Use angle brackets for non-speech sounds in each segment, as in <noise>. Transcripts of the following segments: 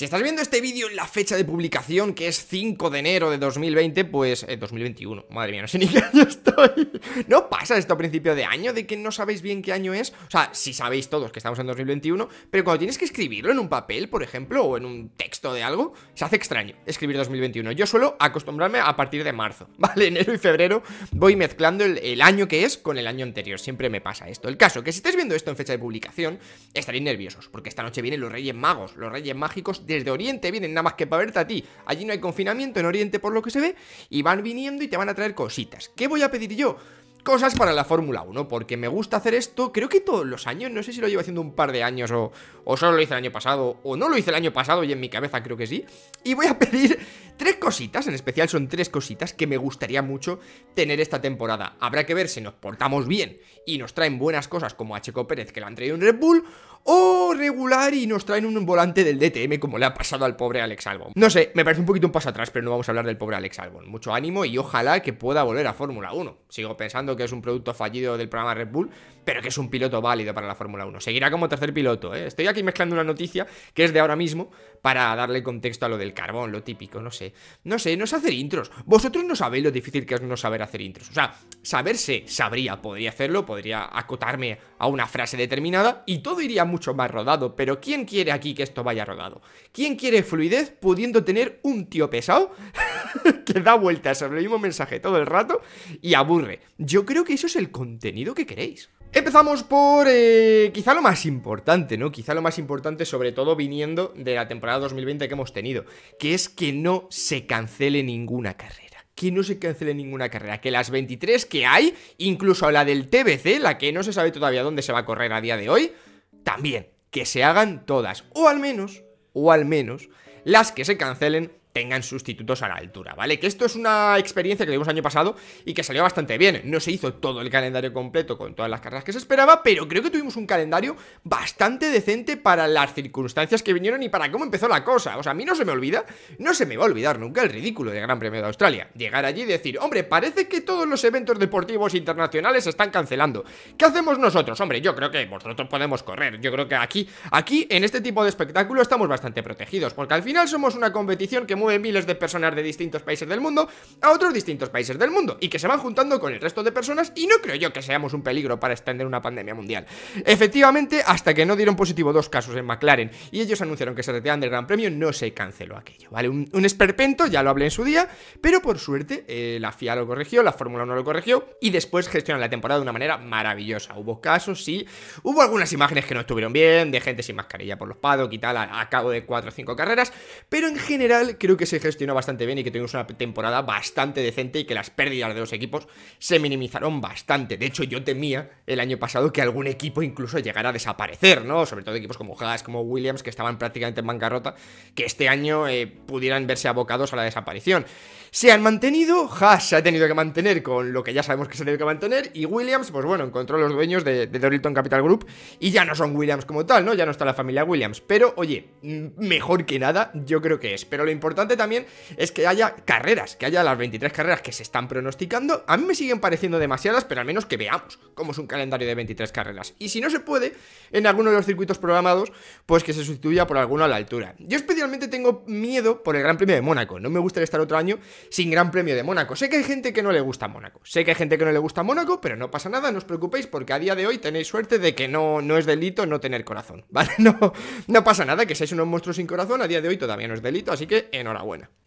Si estás viendo este vídeo en la fecha de publicación, que es 5 de enero de 2020, pues... 2021, eh, madre mía, no sé ni <laughs> qué año estoy. ¿No pasa esto a principio de año, de que no sabéis bien qué año es? O sea, si sabéis todos que estamos en 2021, pero cuando tienes que escribirlo en un papel, por ejemplo, o en un texto de algo, se hace extraño escribir 2021. Yo suelo acostumbrarme a partir de marzo, <laughs> ¿vale? Enero y febrero voy mezclando el, año que es con el año anterior, siempre me pasa esto. El caso, que si estáis viendo esto en fecha de publicación, estaréis nerviosos, porque esta noche vienen los Reyes Magos, los Reyes Mágicos desde Oriente vienen nada más que para verte a ti. Allí no hay confinamiento en Oriente por lo que se ve y van viniendo y te van a traer cositas. ¿Qué voy a pedir yo? Cosas para la Fórmula 1, porque me gusta hacer esto, creo que todos los años, no sé si lo llevo haciendo un par de años o, solo lo hice el año pasado, o no lo hice el año pasado y en mi cabeza creo que sí. Y voy a pedir tres cositas, en especial son tres cositas que me gustaría mucho tener esta temporada. Habrá que ver si nos portamos bien y nos traen buenas cosas como a Checo Pérez que le han traído un Red Bull, o ¡Oh, regular y nos traen un volante del DTM como le ha pasado al pobre Alex Albon. No sé, me parece un poquito un paso atrás, pero no vamos a hablar del pobre Alex Albon. Mucho ánimo y ojalá que pueda volver a Fórmula 1. Sigo pensando que es un producto fallido del programa Red Bull, pero que es un piloto válido para la Fórmula 1. Seguirá como tercer piloto, ¿eh? Estoy aquí mezclando una noticia que es de ahora mismo para darle contexto a lo del carbón, lo típico, no sé. No sé, no sé hacer intros. Vosotros no sabéis lo difícil que es no saber hacer intros. O sea, saberse sabría, podría hacerlo, podría acotarme a una frase determinada y todo iría mucho más rodado, pero ¿quién quiere aquí que esto vaya rodado? ¿Quién quiere fluidez pudiendo tener un tío pesado <laughs> que da vueltas sobre el mismo mensaje todo el rato y aburre? Yo creo que eso es el contenido que queréis. Empezamos por eh, quizá lo más importante, ¿no? Quizá lo más importante, sobre todo viniendo de la temporada 2020 que hemos tenido, que es que no se cancele ninguna carrera que no se cancele ninguna carrera, que las 23 que hay, incluso la del TBC, la que no se sabe todavía dónde se va a correr a día de hoy, también que se hagan todas, o al menos, o al menos, las que se cancelen tengan sustitutos a la altura, ¿vale? Que esto es una experiencia que tuvimos año pasado y que salió bastante bien. No se hizo todo el calendario completo con todas las carreras que se esperaba, pero creo que tuvimos un calendario bastante decente para las circunstancias que vinieron y para cómo empezó la cosa. O sea, a mí no se me olvida, no se me va a olvidar nunca el ridículo de Gran Premio de Australia. Llegar allí y decir, hombre, parece que todos los eventos deportivos internacionales se están cancelando. ¿Qué hacemos nosotros? Hombre, yo creo que nosotros podemos correr. Yo creo que aquí, aquí, en este tipo de espectáculo estamos bastante protegidos, porque al final somos una competición que mueve miles de personas de distintos países del mundo a otros distintos países del mundo y que se van juntando con el resto de personas y no creo yo que seamos un peligro para extender una pandemia mundial. Efectivamente, hasta que no dieron positivo dos casos en McLaren y ellos anunciaron que se retiraban del Gran Premio, no se canceló aquello, ¿vale? Un, esperpento, ya lo hablé en su día, pero por suerte eh, la FIA lo corrigió, la Fórmula 1 lo corrigió y después gestionan la temporada de una manera maravillosa. Hubo casos, sí, hubo algunas imágenes que no estuvieron bien, de gente sin mascarilla por los paddock y tal, a, cabo de cuatro o cinco carreras, pero en general creo que se gestionó bastante bien y que tuvimos una temporada bastante decente y que las pérdidas de los equipos se minimizaron bastante. De hecho, yo temía el año pasado que algún equipo incluso llegara a desaparecer, ¿no? Sobre todo equipos como Haas, como Williams, que estaban prácticamente en bancarrota, que este año eh, pudieran verse abocados a la desaparición. Se han mantenido, Haas se ha tenido que mantener con lo que ya sabemos que se ha tenido que mantener, y Williams, pues bueno, encontró a los dueños de, de Dorilton Capital Group y ya no son Williams como tal, ¿no? Ya no está la familia Williams. Pero, oye, mejor que nada, yo creo que es. Pero lo importante también es que haya carreras, que haya las 23 carreras que se están pronosticando. A mí me siguen pareciendo demasiadas, pero al menos que veamos cómo es un calendario de 23 carreras. Y si no se puede, en alguno de los circuitos programados, pues que se sustituya por alguno a la altura. Yo especialmente tengo miedo por el Gran Premio de Mónaco. No me gustaría estar otro año sin Gran Premio de Mónaco. Sé que hay gente que no le gusta Mónaco. Sé que hay gente que no le gusta Mónaco, pero no pasa nada, no os preocupéis porque a día de hoy tenéis suerte de que no, no es delito no tener corazón, <laughs> ¿vale? No, no pasa nada, que seáis unos monstruos sin corazón, a día de hoy todavía no es delito, así que en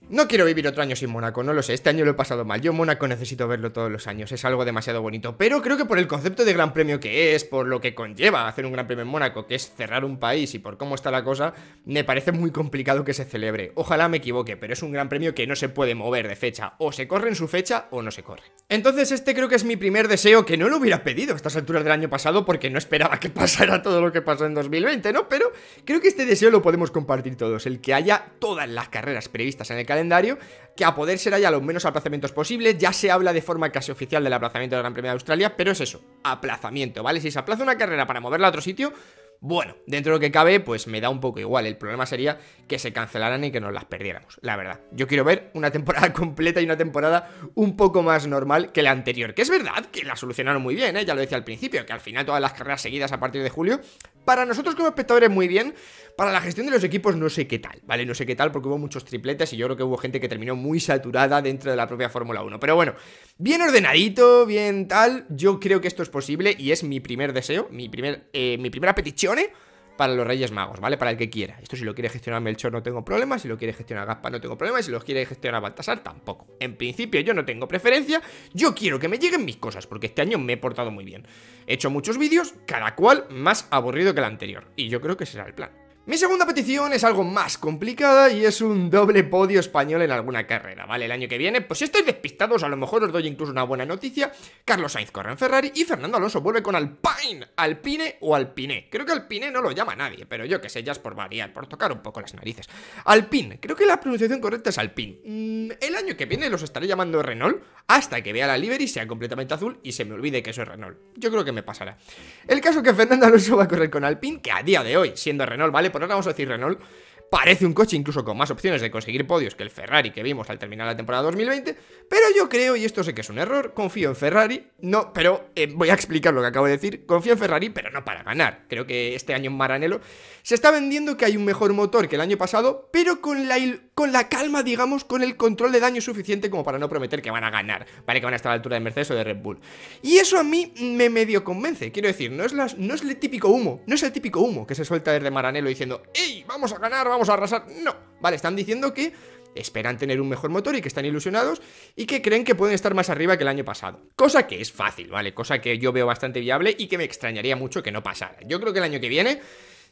no quiero vivir otro año sin Mónaco, no lo sé, este año lo he pasado mal. Yo Mónaco necesito verlo todos los años, es algo demasiado bonito, pero creo que por el concepto de gran premio que es, por lo que conlleva hacer un gran premio en Mónaco, que es cerrar un país y por cómo está la cosa, me parece muy complicado que se celebre. Ojalá me equivoque, pero es un gran premio que no se puede mover de fecha, o se corre en su fecha o no se corre. Entonces este creo que es mi primer deseo que no lo hubiera pedido a estas alturas del año pasado porque no esperaba que <laughs> pasara todo lo que pasó en 2020, ¿no? Pero creo que este deseo lo podemos compartir todos, el que haya todas las carreras previstas en el calendario, que a poder ser haya los menos aplazamientos posibles. Ya se habla de forma casi oficial del aplazamiento de la Gran Premio de Australia, pero es eso, aplazamiento, ¿vale? Si se aplaza una carrera para moverla a otro sitio, bueno, dentro de lo que cabe, pues me da un poco igual. El problema sería que se cancelaran y que nos las perdiéramos, la verdad. Yo quiero ver una temporada <laughs> completa y una temporada un poco más normal que la anterior. Que es verdad que la solucionaron muy bien, ¿eh? ya lo decía al principio, que al final todas las carreras seguidas a partir de julio, para nosotros como espectadores muy bien, para la gestión de los equipos no sé qué tal, ¿vale? No sé qué tal porque hubo muchos tripletes y yo creo que hubo gente que terminó muy saturada dentro de la propia Fórmula 1. Pero bueno, bien ordenadito, bien tal, yo creo que esto es posible y es mi primer deseo, mi, primer, eh, mi primera petición ¿eh? para los Reyes Magos, ¿vale? Para el que quiera. Esto si lo quiere gestionar Melchor no tengo problema, si lo quiere gestionar Gaspa no tengo problema, si lo quiere gestionar Baltasar tampoco. En principio yo no tengo preferencia, yo quiero que me lleguen mis cosas, porque este año me he portado muy bien. He hecho muchos vídeos, cada cual más aburrido que el anterior, y yo creo que será el plan. Mi segunda petición es algo más complicada y es un doble podio español en alguna carrera, ¿vale? El año que viene, pues si estáis despistados, a lo mejor os doy incluso una buena noticia. Carlos Sainz corre en Ferrari y Fernando Alonso vuelve con Alpine, Alpine o Alpine. Creo que Alpine no lo llama nadie, pero yo que sé, ya es por variar, por tocar un poco las narices. Alpine, creo que la pronunciación correcta es Alpine. Mm, el año que viene los estaré llamando Renault hasta que vea la livery, sea completamente azul y se me olvide que eso es Renault. Yo creo que me pasará. El caso es que Fernando Alonso va a correr con Alpine, que a día de hoy, siendo Renault, ¿vale? por ahora vamos a decir Renault, parece un coche incluso con más opciones de conseguir podios que el Ferrari que vimos al terminar la temporada 2020, pero yo creo, y esto sé que es un error, confío en Ferrari, no, pero eh, voy a explicar lo que acabo de decir, confío en Ferrari, pero no para ganar. Creo que este año en Maranello se está vendiendo que hay un mejor motor que el año pasado, pero con la con la calma, digamos, con el control de daño suficiente como para no prometer que van a ganar, ¿vale? Que van a estar a la altura de Mercedes o de Red Bull. Y eso a mí me medio convence, quiero decir, no es, no es el típico humo, no es el típico humo que se suelta desde Maranello diciendo, ¡Ey, vamos a ganar, vamos a arrasar! No, ¿vale? Están diciendo que esperan tener un mejor motor y que están ilusionados y que creen que pueden estar más arriba que el año pasado. Cosa que es fácil, ¿vale? Cosa que yo veo bastante viable y que me extrañaría mucho que no pasara. Yo creo que el año que viene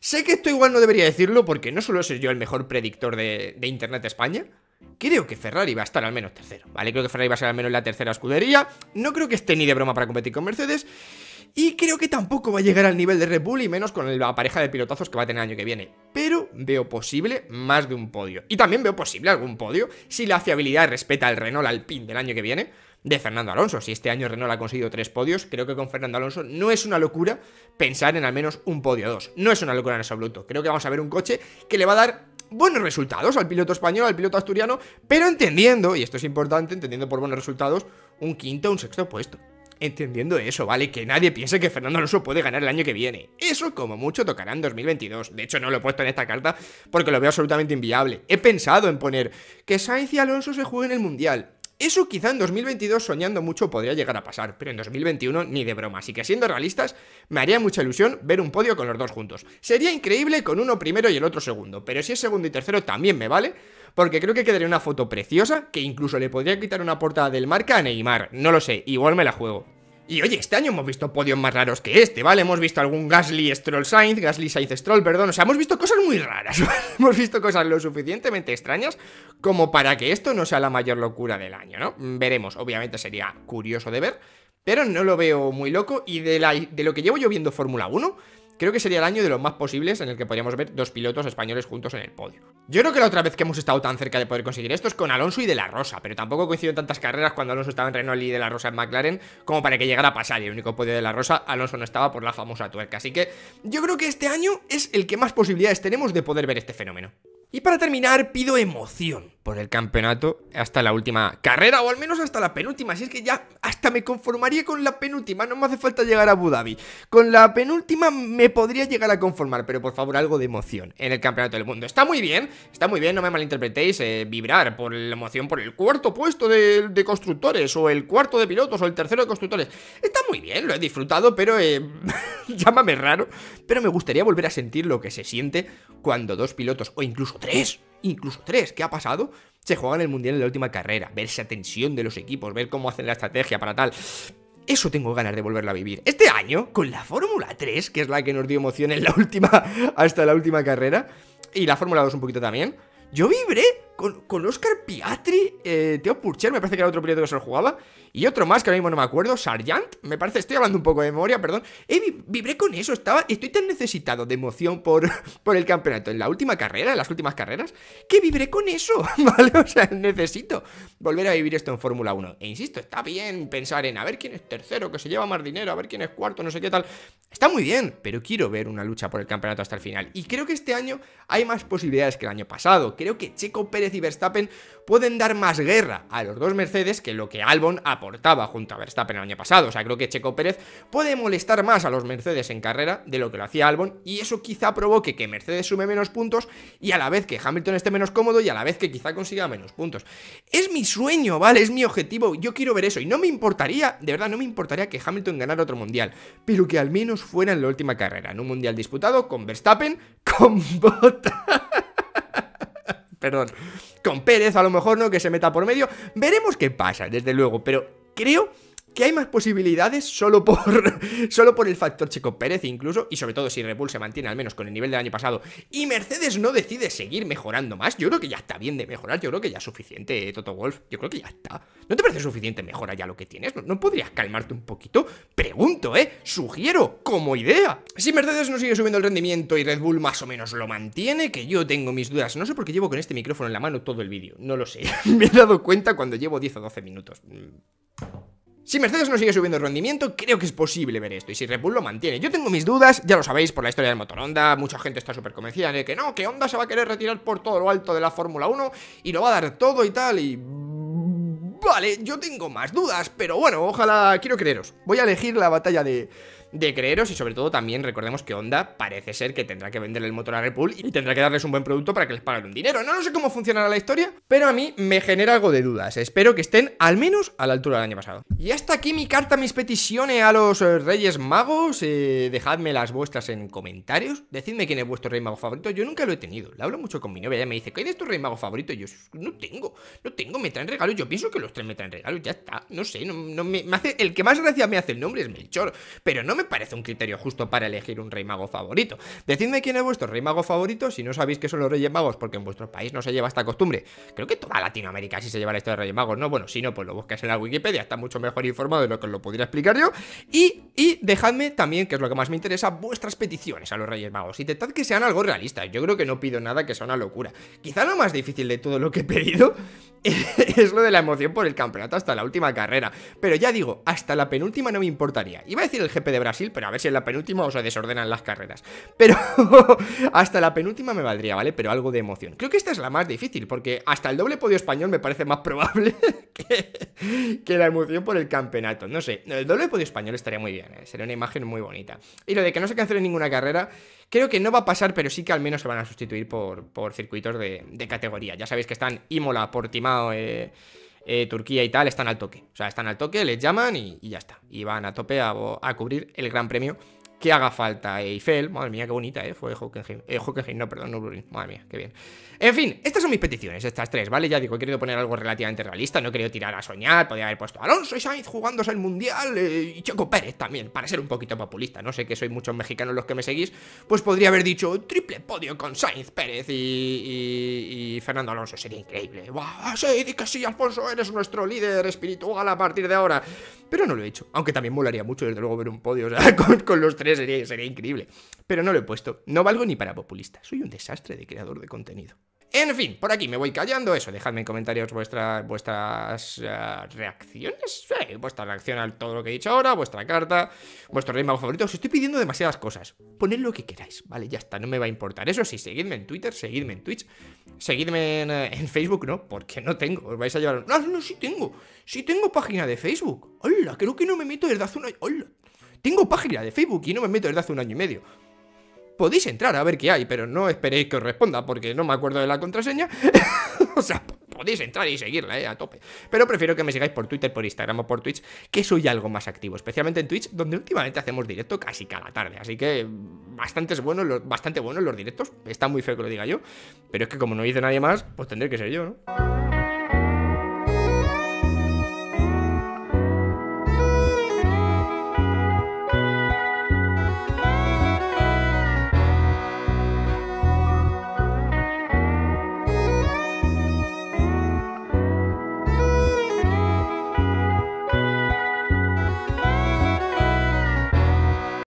Sé que esto igual no debería decirlo porque no solo soy yo el mejor predictor de, Internet de España, creo que Ferrari va a estar al menos tercero, ¿vale? Creo que Ferrari va a ser al menos la tercera escudería, no creo que esté ni de broma para competir con Mercedes, y creo que tampoco va a llegar al nivel de Red Bull y menos con la pareja de pilotazos que va a tener el año que viene. Pero veo posible más de un podio. Y también veo posible algún podio si la fiabilidad respeta al Renault pin del año que viene de Fernando Alonso. Si este año Renault ha conseguido tres podios, creo que con Fernando Alonso no es una locura pensar en al menos un podio o dos. No es una locura en absoluto. Creo que vamos a ver un coche que le va a dar buenos resultados al piloto español, al piloto asturiano, pero entendiendo, y esto es importante, entendiendo por buenos resultados, un quinto, o un sexto puesto entendiendo eso, ¿vale? Que nadie piense que Fernando Alonso puede ganar el año que viene. Eso como mucho tocará en 2022. De hecho, no lo he puesto en esta carta porque lo veo absolutamente inviable. He pensado en poner que Sainz y Alonso se jueguen el Mundial. Eso quizá en 2022, soñando mucho, podría llegar a pasar, pero en 2021 ni de broma. Así que siendo realistas, me haría mucha ilusión ver un podio con los dos juntos. Sería increíble con uno primero y el otro segundo, pero si es segundo y tercero también me vale, porque creo que quedaría una foto preciosa que incluso le podría quitar una portada del marca a Neymar. No lo sé, igual me la juego. Y oye, este año hemos visto podios más raros que este, ¿vale? Hemos visto algún Gasly Stroll Sainz, Gasly Sainz Stroll, perdón. O sea, hemos visto cosas muy raras. <laughs> hemos visto cosas lo suficientemente extrañas como para que esto no sea la mayor locura del año, ¿no? Veremos, obviamente sería curioso de ver, pero no lo veo muy loco. Y de, de lo que llevo yo viendo Fórmula 1 Creo que sería el año de los más posibles en el que podríamos ver dos pilotos españoles juntos en el podio. Yo creo que la otra vez que hemos estado tan cerca de poder conseguir esto es con Alonso y De La Rosa, pero tampoco coincido tantas carreras cuando Alonso estaba en Renault y De La Rosa en McLaren como para que llegara a pasar y el único podio de La Rosa Alonso no estaba por la famosa tuerca. Así que yo creo que este año es el que más posibilidades tenemos de poder ver este fenómeno. Y para terminar, pido emoción por el campeonato hasta la última carrera o al menos hasta la penúltima. Si es que ya hasta me conformaría con la penúltima, no me hace falta llegar a Abu Dhabi. Con la penúltima me podría llegar a conformar, pero por favor algo de emoción en el campeonato del mundo. Está muy bien, está muy bien, no me malinterpretéis, eh, vibrar por la emoción por el cuarto puesto de, constructores o el cuarto de pilotos o el tercero de constructores. Está muy bien, lo he disfrutado, pero eh, <laughs> llámame raro, pero me gustaría volver a sentir lo que se siente cuando dos pilotos o incluso tres incluso tres, ¿qué ha pasado? Se juegan el Mundial en la última carrera, ver esa tensión de los equipos, ver cómo hacen la estrategia para tal. Eso tengo ganas de volverlo a vivir. Este año, con la Fórmula 3, que es la que nos dio emoción en la <laughs> última, hasta la última carrera, y la Fórmula 2 un poquito también, yo vibré con, Oscar Piatri, eh, Teo Purcher, me parece que era otro piloto que se lo jugaba, y otro más que ahora mismo no me acuerdo, Sargent, me parece, estoy hablando un poco de memoria, perdón. Eh, vibré con eso, estaba, estoy tan necesitado de emoción por, <laughs> por el campeonato en la última carrera, en las últimas carreras, que vibré con eso, <laughs> ¿vale? O sea, necesito volver a vivir esto en Fórmula 1. E insisto, está bien pensar en a ver quién es tercero, que se lleva más dinero, a ver quién es cuarto, no sé qué tal. Está muy bien, pero quiero ver una lucha por el campeonato hasta el final. Y creo que este año hay más posibilidades que el año pasado. Creo que Checo Pérez y Verstappen pueden dar más guerra a los dos Mercedes que lo que Albon aportaba junto a Verstappen el año pasado. O sea, creo que Checo Pérez puede molestar más a los Mercedes en carrera de lo que lo hacía Albon y eso quizá provoque que Mercedes sume menos puntos y a la vez que Hamilton esté menos cómodo y a la vez que quizá consiga menos puntos. Es mi sueño, ¿vale? Es mi objetivo. Yo quiero ver eso y no me importaría, de verdad, no me importaría que Hamilton ganara otro mundial, pero que al menos fuera en la última carrera, en un mundial disputado con Verstappen, con <laughs> Bottas perdón, con Pérez, a lo mejor, ¿no? Que se meta por medio. Veremos qué pasa, desde luego, pero creo que hay más posibilidades solo por, <laughs> solo por el factor Chico Pérez incluso, y sobre todo si Red Bull se mantiene al menos con el nivel del año pasado, y Mercedes no decide seguir mejorando más, yo creo que ya está bien de mejorar, yo creo que ya es suficiente, Toto Wolf, yo creo que ya está. ¿No te parece suficiente mejora ya lo que tienes? ¿No, ¿No, podrías calmarte un poquito? Pregunto, ¿eh? Sugiero, como idea. Si Mercedes no sigue subiendo el rendimiento y Red Bull más o menos lo mantiene, que yo tengo mis dudas, no sé por qué llevo con este micrófono en la mano todo el vídeo, no lo sé, <laughs> me he dado cuenta cuando llevo 10 o 12 minutos. Si Mercedes no sigue subiendo el rendimiento, creo que es posible ver esto. Y si Red Bull lo mantiene. Yo tengo mis dudas, ya lo sabéis por la historia del motor Honda. Mucha gente está súper convencida de que no, que Honda se va a querer retirar por todo lo alto de la Fórmula 1 y lo va a dar todo y tal. Y Vale, yo tengo más dudas, pero bueno, ojalá quiero creeros. Voy a elegir la batalla de, de creeros y sobre todo también recordemos que Honda parece ser que tendrá que vender el motor a Red Bull y tendrá que darles un buen producto para que les paguen un dinero. No, no sé cómo funcionará la historia, pero a mí me genera algo de dudas. Espero que estén al menos a la altura del año pasado. Y hasta aquí mi carta, mis peticiones a los eh, Reyes Magos. Eh, dejadme las vuestras en comentarios. Decidme quién es vuestro Rey Mago favorito. Yo nunca lo he tenido. Le hablo mucho con mi novia. Ella me dice, ¿qué es tu Rey Mago favorito? Y yo no tengo, no tengo. Me traen regalos. Yo pienso que los tres me traen regalos. Ya está. No sé, me, hace, el que más gracia me hace el nombre es Melchor. Pero no me me parece un criterio justo para elegir un rey mago favorito. Decidme quién es vuestro rey mago favorito si no sabéis que son los reyes magos, porque en vuestro país no se lleva esta costumbre. Creo que toda Latinoamérica sí se lleva la historia de reyes magos, ¿no? Bueno, si no, pues lo buscáis en la Wikipedia, está mucho mejor informado de lo que os lo podría explicar yo. Y, dejadme también, que es lo que más me interesa, vuestras peticiones a los reyes magos. Y Intentad que sean algo realistas. Yo creo que no pido nada que sea una locura. Quizá lo más difícil de todo lo que he pedido <laughs> es lo de la emoción por el campeonato hasta la última carrera. Pero ya digo, hasta la penúltima no me importaría. Iba a decir el GP de Brasil pero a ver si en la penúltima os desordenan las carreras. Pero <laughs> hasta la penúltima me valdría, ¿vale? Pero algo de emoción. Creo que esta es la más difícil, porque hasta el doble podio español me parece más probable <laughs> que, la emoción por el campeonato. No sé, el doble podio español estaría muy bien, ¿eh? sería una imagen muy bonita. Y lo de que no se cancele ninguna carrera, creo que no va a pasar, pero sí que al menos se van a sustituir por, circuitos de, categoría. Ya sabéis que están Imola, Portimao, eh eh, Turquía y tal, están al toque. O sea, están al toque, les llaman y, ya está. Y van a tope a, a cubrir el Gran Premio que haga falta. E Eiffel, madre mía, qué bonita, ¿eh? Fue Hockenheim. Eh, no, perdón, no Madre mía, qué bien. En fin, estas son mis peticiones, estas tres, ¿vale? Ya digo, he querido poner algo relativamente realista, no he querido tirar a soñar, Podría haber puesto Alonso y Sainz jugándose el Mundial eh, y Checo Pérez también, para ser un poquito populista, no sé que soy muchos mexicanos los que me seguís, pues podría haber dicho triple podio con Sainz, Pérez y, Fernando Alonso, sería increíble. ¡Wow! Sí, di que sí, Alfonso, eres nuestro líder espiritual a partir de ahora. Pero no lo he hecho, aunque también molaría mucho, desde luego, ver un podio, <laughs> con los tres sería, increíble. Pero no lo he puesto. No valgo ni para populista. Soy un desastre de creador de contenido. En fin, por aquí me voy callando. Eso, dejadme en comentarios vuestras eh, reacciones. vuestra reacción a todo lo que he dicho ahora, vuestra carta, vuestro ritmo favorito. Os estoy pidiendo demasiadas cosas. Poned lo que queráis, ¿vale? Ya está, no me va a importar. Eso sí, seguidme en Twitter, seguidme en Twitch, seguidme en, eh, Facebook, no, porque no tengo. Os vais a llevar. No, no, sí tengo. Sí tengo página de Facebook. Hola, creo que no me meto desde hace un Hola. Tengo página de Facebook y no me meto desde hace un año y medio. Podéis entrar a ver qué hay, pero no esperéis que os responda porque no me acuerdo de la contraseña. <laughs> o sea, podéis entrar y seguirla, eh, a tope. Pero prefiero que me sigáis por Twitter, por Instagram o por Twitch, que soy algo más activo, especialmente en Twitch, donde últimamente hacemos directo casi cada tarde. Así que bastante buenos los, bastante buenos los directos. Está muy feo que lo diga yo, pero es que como no dice nadie más, pues tendré que ser yo, ¿no?